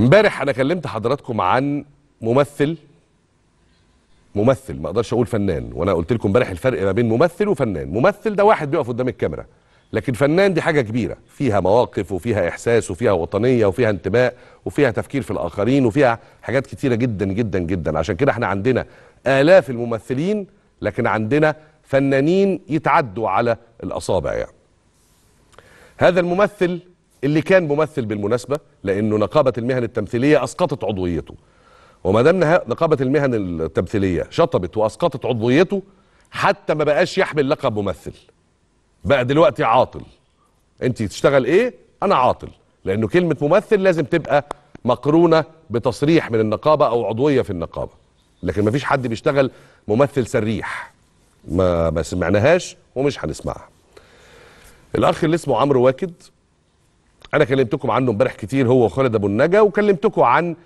امبارح انا كلمت حضراتكم عن ممثل ممثل ما اقدرش اقول فنان وانا قلت لكم امبارح الفرق ما بين ممثل وفنان ممثل ده واحد بيقف قدام الكاميرا لكن فنان دي حاجه كبيره فيها مواقف وفيها احساس وفيها وطنيه وفيها انتماء وفيها تفكير في الاخرين وفيها حاجات كتيره جدا جدا جدا عشان كده احنا عندنا الاف الممثلين لكن عندنا فنانين يتعدوا على الاصابع يعني هذا الممثل اللي كان ممثل بالمناسبة لأنه نقابة المهن التمثيلية أسقطت عضويته وما دام نقابة المهن التمثيلية شطبت وأسقطت عضويته حتى ما بقاش يحمل لقب ممثل بقى دلوقتي عاطل أنت تشتغل إيه؟ أنا عاطل لأنه كلمة ممثل لازم تبقى مقرونة بتصريح من النقابة أو عضوية في النقابة لكن ما فيش حد بيشتغل ممثل سريح ما ما سمعناهاش ومش هنسمعها الأخ اللي اسمه عمرو واكد انا كلمتكم عنه امبارح كتير هو وخالد ابو النجا وكلمتكم عن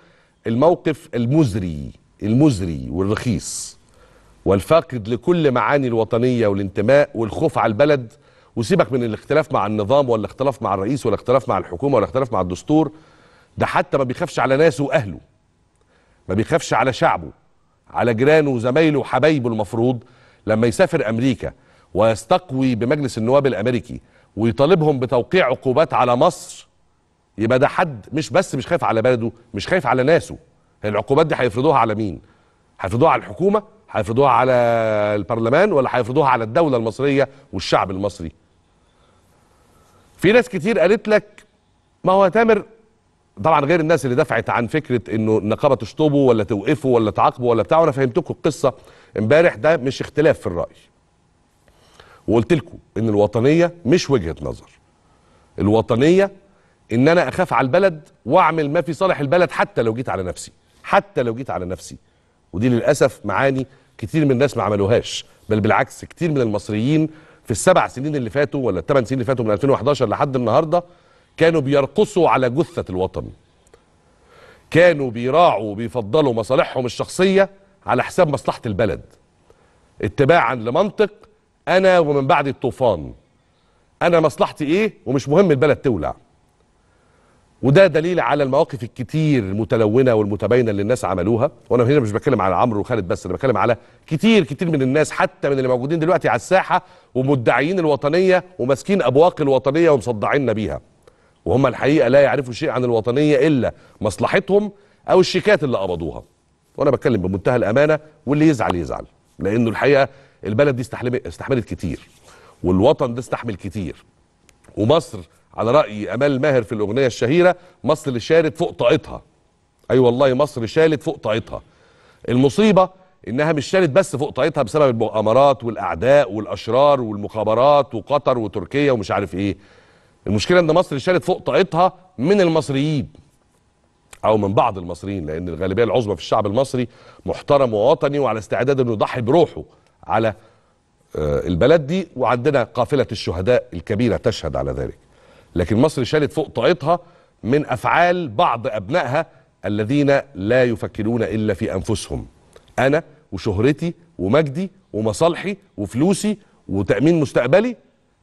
الموقف المزري المزري والرخيص والفاقد لكل معاني الوطنيه والانتماء والخوف على البلد وسيبك من الاختلاف مع النظام ولا اختلاف مع الرئيس ولا اختلاف مع الحكومه ولا اختلاف مع الدستور ده حتى ما بيخافش على ناسه واهله ما بيخافش على شعبه على جيرانه وزمايله وحبايبه المفروض لما يسافر امريكا ويستقوي بمجلس النواب الامريكي ويطالبهم بتوقيع عقوبات على مصر يبقى ده حد مش بس مش خايف على بلده مش خايف على ناسه هي يعني العقوبات دي هيفرضوها على مين هيفرضوها على الحكومه هيفرضوها على البرلمان ولا هيفرضوها على الدوله المصريه والشعب المصري في ناس كتير قالت لك ما هو تامر طبعا غير الناس اللي دفعت عن فكره انه النقابه تشطبه ولا توقفه ولا تعاقبه ولا بتاع وانا فهمتكم القصه امبارح ده مش اختلاف في الراي وقلت لكم ان الوطنيه مش وجهه نظر الوطنيه ان انا اخاف على البلد واعمل ما في صالح البلد حتى لو جيت على نفسي حتى لو جيت على نفسي ودي للاسف معاني كتير من الناس ما عملوهاش بل بالعكس كتير من المصريين في السبع سنين اللي فاتوا ولا الثمان سنين اللي فاتوا من 2011 لحد النهارده كانوا بيرقصوا على جثه الوطن كانوا بيراعوا وبيفضلوا مصالحهم الشخصيه على حساب مصلحه البلد اتباعا لمنطق انا ومن بعد الطوفان انا مصلحتي ايه ومش مهم البلد تولع وده دليل على المواقف الكتير المتلونه والمتباينه اللي الناس عملوها وانا هنا مش بتكلم على عمرو وخالد بس انا بتكلم على كتير كتير من الناس حتى من اللي موجودين دلوقتي على الساحه ومدعيين الوطنيه وماسكين ابواق الوطنيه ومصدعيننا بيها وهم الحقيقه لا يعرفوا شيء عن الوطنيه الا مصلحتهم او الشيكات اللي قبضوها وانا بتكلم بمنتهى الامانه واللي يزعل يزعل لانه الحقيقه البلد دي استحملت كتير والوطن ده استحمل كتير ومصر على راي امال ماهر في الاغنيه الشهيره مصر اللي شالت فوق طاقتها اي أيوة والله مصر شالت فوق طاقتها المصيبه انها مش شالت بس فوق طاقتها بسبب المؤامرات والاعداء والاشرار والمخابرات وقطر وتركيا ومش عارف ايه المشكله ان مصر شالت فوق طاقتها من المصريين او من بعض المصريين لان الغالبيه العظمى في الشعب المصري محترم ووطني وعلى استعداد انه يضحي بروحه على آه، البلد دي وعندنا قافله الشهداء الكبيره تشهد على ذلك لكن مصر شالت فوق طاقتها من افعال بعض ابنائها الذين لا يفكرون الا في انفسهم انا وشهرتي ومجدي ومصالحي وفلوسي وتامين مستقبلي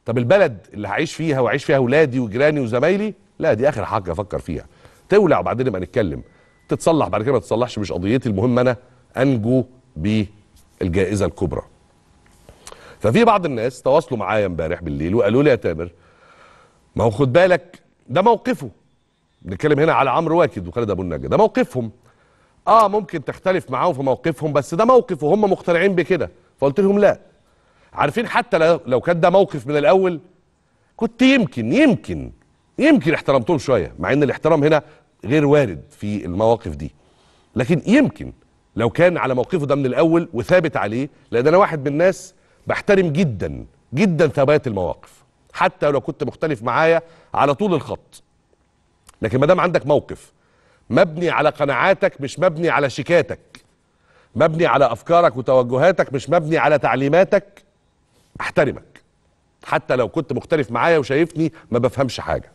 طب البلد اللي هعيش فيها وعيش فيها اولادي وجيراني وزمايلي لا دي اخر حاجه افكر فيها تولع وبعدين نبقى نتكلم تتصلح بعد كده ما تتصلحش مش قضيتي المهم انا انجو بيه الجائزه الكبرى ففي بعض الناس تواصلوا معايا امبارح بالليل وقالوا لي يا تامر ما هو خد بالك ده موقفه بنتكلم هنا على عمرو واكد وخالد ابو النجا ده موقفهم اه ممكن تختلف معاهم في موقفهم بس ده موقف وهم مقتنعين بكده فقلت لهم لا عارفين حتى لو كان ده موقف من الاول كنت يمكن يمكن يمكن احترمتهم شويه مع ان الاحترام هنا غير وارد في المواقف دي لكن يمكن لو كان على موقفه ده من الاول وثابت عليه لان انا واحد من الناس بحترم جدا جدا ثبات المواقف حتى لو كنت مختلف معايا على طول الخط لكن ما دام عندك موقف مبني على قناعاتك مش مبني على شيكاتك مبني على افكارك وتوجهاتك مش مبني على تعليماتك احترمك حتى لو كنت مختلف معايا وشايفني ما بفهمش حاجه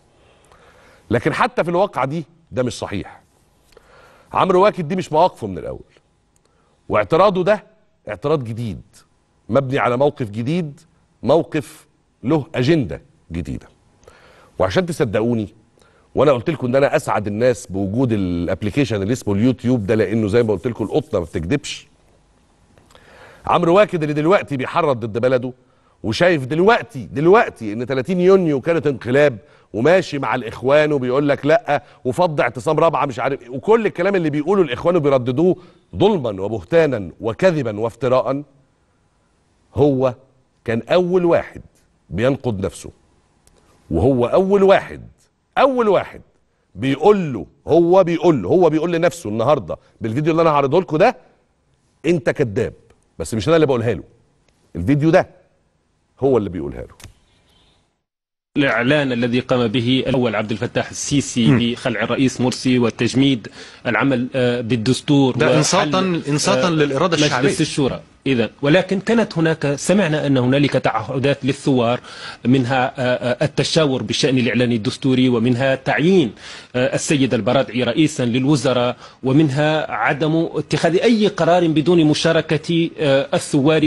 لكن حتى في الواقعه دي ده مش صحيح عمرو واكد دي مش مواقفه من الاول واعتراضه ده اعتراض جديد مبني على موقف جديد موقف له اجنده جديده وعشان تصدقوني وانا قلت لكم ان انا اسعد الناس بوجود الابلكيشن اللي اسمه اليوتيوب ده لانه زي ما قلت لكم القطه ما بتكدبش عمرو واكد اللي دلوقتي بيحرض ضد بلده وشايف دلوقتي دلوقتي ان 30 يونيو كانت انقلاب وماشي مع الاخوان وبيقول لك لا وفض اعتصام رابعه مش عارف إيه، وكل الكلام اللي بيقوله الاخوان وبيرددوه ظلما وبهتانا وكذبا وافتراء هو كان اول واحد بينقد نفسه وهو اول واحد اول واحد بيقول له هو بيقول له هو بيقول لنفسه النهارده بالفيديو اللي انا هعرضه لكم ده انت كذاب بس مش انا اللي بقولها له الفيديو ده هو اللي بيقولها له الإعلان الذي قام به الأول عبد الفتاح السيسي بخلع الرئيس مرسي وتجميد العمل آه، بالدستور ده إنصاتا, آه، إنصاتا للإرادة الشعبية مجلس الشورى إذا ولكن كانت هناك سمعنا أن هنالك تعهدات للثوار منها آه، التشاور بشأن الإعلان الدستوري ومنها تعيين السيد البرادعي رئيسا للوزراء ومنها عدم اتخاذ أي قرار بدون مشاركة الثوار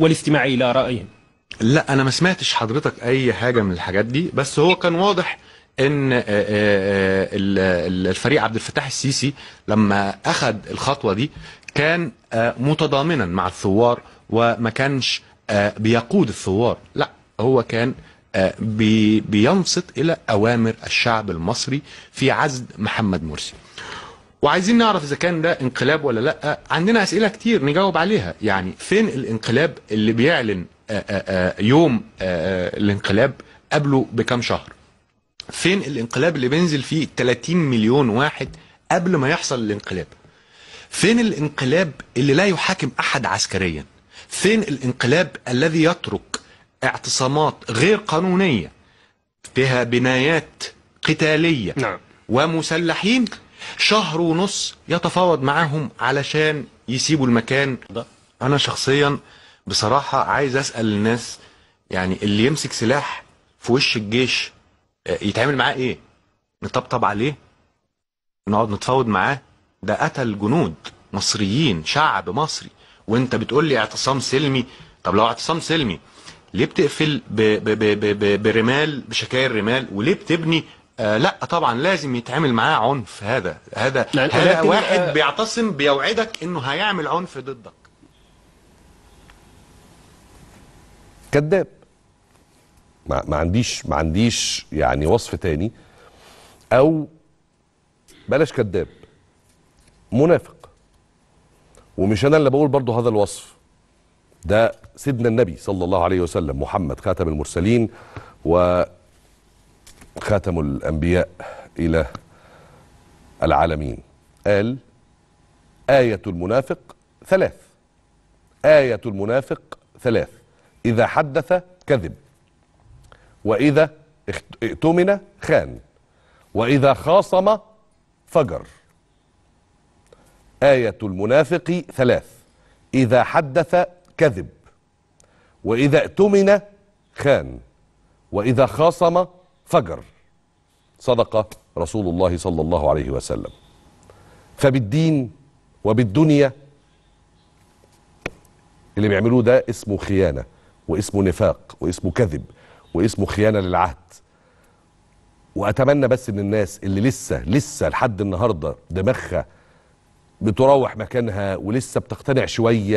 والاستماع إلى رأيهم لا انا ما سمعتش حضرتك اي حاجه من الحاجات دي بس هو كان واضح ان آه، آه، آه، الفريق عبد الفتاح السيسي لما اخذ الخطوه دي كان متضامنا مع الثوار وما كانش بيقود الثوار لا هو كان بينصت الى اوامر الشعب المصري في عزل محمد مرسي وعايزين نعرف اذا كان ده انقلاب ولا لا عندنا اسئله كتير نجاوب عليها يعني فين الانقلاب اللي بيعلن آه، آه، آه، يوم الانقلاب قبله بكام شهر فين الانقلاب اللي بينزل فيه 30 مليون واحد قبل ما يحصل الانقلاب فين الانقلاب اللي لا يحاكم احد عسكريا فين الانقلاب الذي يترك اعتصامات غير قانونيه فيها بنايات قتاليه نعم. ومسلحين شهر ونص يتفاوض معاهم علشان يسيبوا المكان ده انا شخصيا بصراحه عايز اسال الناس يعني اللي يمسك سلاح في وش الجيش آه، يتعامل معاه ايه؟ نطبطب عليه؟ نقعد نتفاوض معاه؟ ده قتل جنود مصريين شعب مصري وانت بتقول لي اعتصام سلمي طب لو اعتصام سلمي ليه بتقفل ب ب ب ب ب برمال بشكاير رمال وليه بتبني آه لا طبعا لازم يتعامل معاه عنف هذا هذا هذا واحد آه، بيعتصم بيوعدك انه هيعمل عنف ضدك كذاب ما, ما عنديش ما عنديش يعني وصف تاني او بلاش كذاب منافق ومش انا اللي بقول برضو هذا الوصف ده سيدنا النبي صلى الله عليه وسلم محمد خاتم المرسلين وخاتم الانبياء الى العالمين قال آية المنافق ثلاث آية المنافق ثلاث إذا حدث كذب وإذا ائتمن خان وإذا خاصم فجر آية المنافق ثلاث إذا حدث كذب وإذا ائتمن خان وإذا خاصم فجر صدق رسول الله صلى الله عليه وسلم فبالدين وبالدنيا اللي بيعملوه ده اسمه خيانه واسمه نفاق واسمه كذب واسمه خيانه للعهد واتمنى بس ان الناس اللي لسه لسه لحد النهارده دماغها بتروح مكانها ولسه بتقتنع شويه